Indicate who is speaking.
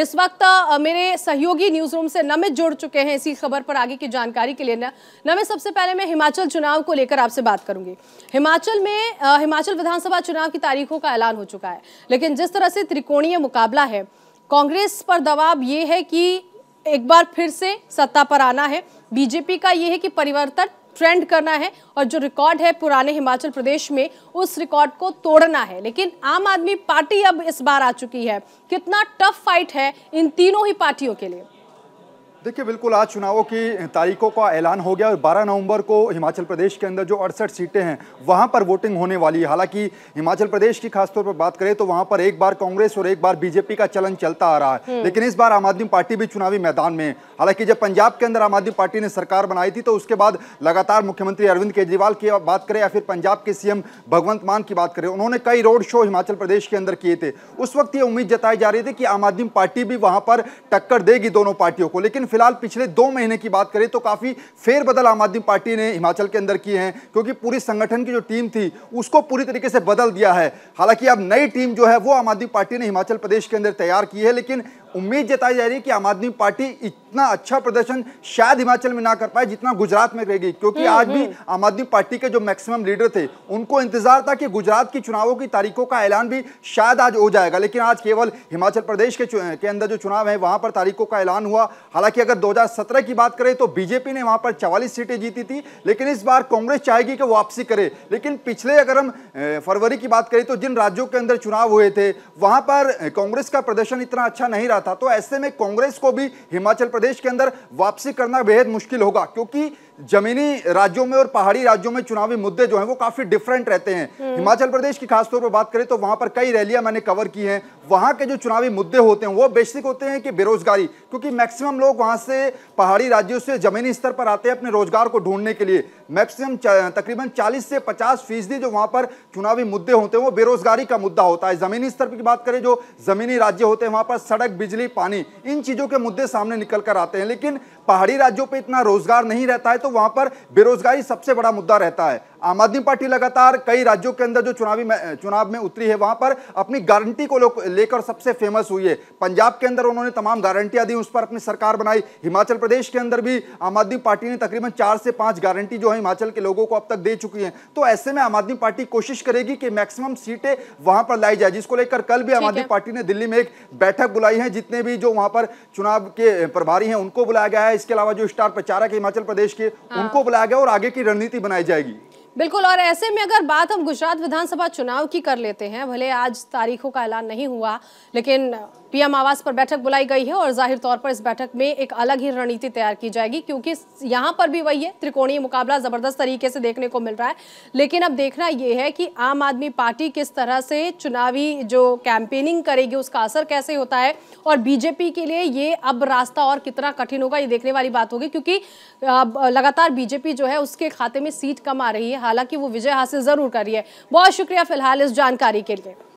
Speaker 1: इस वक्त मेरे सहयोगी न्यूज रूम से नमित जुड़ चुके हैं इसी खबर पर आगे की जानकारी के लिए नमित सबसे पहले मैं हिमाचल चुनाव को लेकर आपसे बात करूंगी हिमाचल में हिमाचल विधानसभा चुनाव की तारीखों का ऐलान हो चुका है लेकिन जिस तरह से त्रिकोणीय मुकाबला है कांग्रेस पर दबाव ये है कि एक बार फिर से सत्ता पर आना है बीजेपी का ये है कि परिवर्तन ट्रेंड करना है और जो रिकॉर्ड है पुराने हिमाचल प्रदेश में उस रिकॉर्ड को तोड़ना है लेकिन आम आदमी पार्टी अब इस बार आ चुकी है कितना टफ फाइट है इन तीनों ही पार्टियों के लिए
Speaker 2: देखिए बिल्कुल आज चुनावों की तारीखों का ऐलान हो गया और 12 नवंबर को हिमाचल प्रदेश के अंदर जो अड़सठ सीटें हैं वहां पर वोटिंग होने वाली है हालांकि हिमाचल प्रदेश की खासतौर पर बात करें तो वहां पर एक बार कांग्रेस और एक बार बीजेपी का चलन चलता आ रहा है हम्म। लेकिन इस बार आम आदमी पार्टी भी चुनावी मैदान में हालांकि जब पंजाब के अंदर आम आदमी पार्टी ने सरकार बनाई थी तो उसके बाद लगातार मुख्यमंत्री अरविंद केजरीवाल की बात करें या फिर पंजाब के सीएम भगवंत मान की बात करें उन्होंने कई रोड शो हिमाचल प्रदेश के अंदर किए थे उस वक्त ये उम्मीद जताई जा रही थी कि आम आदमी पार्टी भी वहां पर टक्कर देगी दोनों पार्टियों को लेकिन फिलहाल पिछले दो महीने की बात करें तो काफ़ी फेरबदल आम आदमी पार्टी ने हिमाचल के अंदर किए हैं क्योंकि पूरी संगठन की जो टीम थी उसको पूरी तरीके से बदल दिया है हालांकि अब नई टीम जो है वो आम आदमी पार्टी ने हिमाचल प्रदेश के अंदर तैयार की है लेकिन उम्मीद जताई जा रही है कि आम आदमी पार्टी इतना अच्छा प्रदर्शन शायद हिमाचल में ना कर पाए जितना गुजरात में करेगी क्योंकि हम्म, आज भी हम्म। आम आदमी पार्टी के जो मैक्सिमम लीडर थे उनको इंतजार था कि गुजरात की चुनावों की तारीखों का ऐलान भी शायद आज हो जाएगा लेकिन आज केवल हिमाचल प्रदेश के के अंदर जो चुनाव है वहां पर तारीखों का ऐलान हुआ हालांकि अगर दो की बात करें तो बीजेपी ने वहां पर चवालीस सीटें जीती थी लेकिन इस बार कांग्रेस चाहेगी कि वापसी करे लेकिन पिछले अगर हम फरवरी की बात करें तो जिन राज्यों के अंदर चुनाव हुए थे वहां पर कांग्रेस का प्रदर्शन इतना अच्छा नहीं रहा था तो ऐसे में कांग्रेस को भी हिमाचल प्रदेश के अंदर वापसी करना बेहद मुश्किल होगा क्योंकि जमीनी राज्यों में और पहाड़ी राज्यों में चुनावी मुद्दे जो हैं वो काफी डिफरेंट रहते हैं हम्म। हिमाचल प्रदेश की खासतौर पर बात करें तो वहां पर कई रैलियां मैंने कवर की हैं वहां के जो चुनावी मुद्दे होते हैं वो बेसिक होते हैं कि बेरोजगारी क्योंकि मैक्सिमम लोग वहां से पहाड़ी राज्यों से जमीनी स्तर पर आते हैं अपने रोजगार को ढूंढने के लिए मैक्सिमम तकरीबन 40 से 50 फीसदी जो वहां पर चुनावी मुद्दे होते हैं वो बेरोजगारी का मुद्दा होता है ज़मीनी स्तर की बात करें जो ज़मीनी राज्य होते हैं वहां पर सड़क बिजली पानी इन चीज़ों के मुद्दे सामने निकल कर आते हैं लेकिन पहाड़ी राज्यों पर इतना रोजगार नहीं रहता है तो वहां पर बेरोजगारी सबसे बड़ा मुद्दा रहता है आम आदमी पार्टी लगातार कई राज्यों के अंदर जो चुनावी चुनाव में उतरी है वहां पर अपनी गारंटी को लेकर सबसे फेमस हुई है पंजाब के अंदर उन्होंने तमाम गारंटियां दी उस पर अपनी सरकार बनाई हिमाचल प्रदेश के अंदर भी आम आदमी पार्टी ने तकरीबन चार से पांच गारंटी जो सुविधाएं हिमाचल के लोगों को अब तक दे चुकी हैं तो ऐसे में आम आदमी पार्टी कोशिश करेगी कि मैक्सिमम सीटें वहां पर लाई जाए जिसको लेकर कल भी आम आदमी पार्टी ने दिल्ली में एक बैठक बुलाई है जितने भी जो वहां पर चुनाव के प्रभारी हैं उनको बुलाया गया है इसके अलावा जो स्टार प्रचारक है हिमाचल प्रदेश के हाँ। उनको बुलाया गया और आगे की रणनीति बनाई जाएगी
Speaker 1: बिल्कुल और ऐसे में अगर बात हम गुजरात विधानसभा चुनाव की कर लेते हैं भले आज तारीखों का ऐलान नहीं हुआ लेकिन पीएम आवास पर बैठक बुलाई गई है और जाहिर तौर पर इस बैठक में एक अलग ही रणनीति तैयार की जाएगी क्योंकि यहाँ पर भी वही है त्रिकोणीय मुकाबला जबरदस्त तरीके से देखने को मिल रहा है लेकिन अब देखना यह है कि आम आदमी पार्टी किस तरह से चुनावी जो कैंपेनिंग करेगी उसका असर कैसे होता है और बीजेपी के लिए ये अब रास्ता और कितना कठिन होगा ये देखने वाली बात होगी क्योंकि लगातार बीजेपी जो है उसके खाते में सीट कम आ रही है हालांकि वो विजय हासिल जरूर कर रही है बहुत शुक्रिया फिलहाल इस जानकारी के लिए